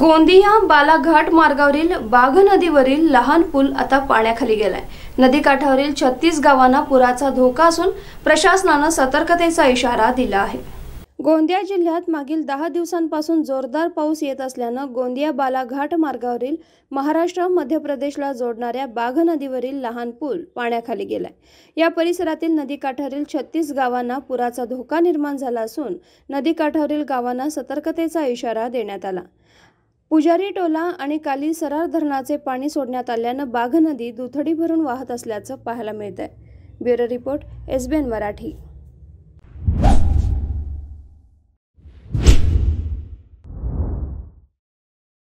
गोंदिया बालाघाट मार्गावरील बाघ नदीवरील लहान पूल आता पाण्याखाली गेलाय नदीकाठावरील छत्तीस गावांना पुराचा धोका असून प्रशासनानं सतर्कतेचा इशारा दिला आहे गोंदिया जिल्ह्यात मागील दहा दिवसांपासून जोरदार पाऊस येत असल्यानं गोंदिया बालाघाट मार्गावरील महाराष्ट्र मध्य प्रदेशला जोडणाऱ्या बाघ नदीवरील लहान पूल पाण्याखाली गेलाय या परिसरातील नदीकाठावरील छत्तीस गावांना पुराचा धोका निर्माण झाला असून नदीकाठावरील गावांना सतर्कतेचा इशारा देण्यात आला पुजारी टोला आणि काली सरार धरणाचे पाणी सोडण्यात आल्यानं बाघ नदी दुथडी भरून वाहत असल्याचं पाहायला मिळत आहे bureau report S B N Marathi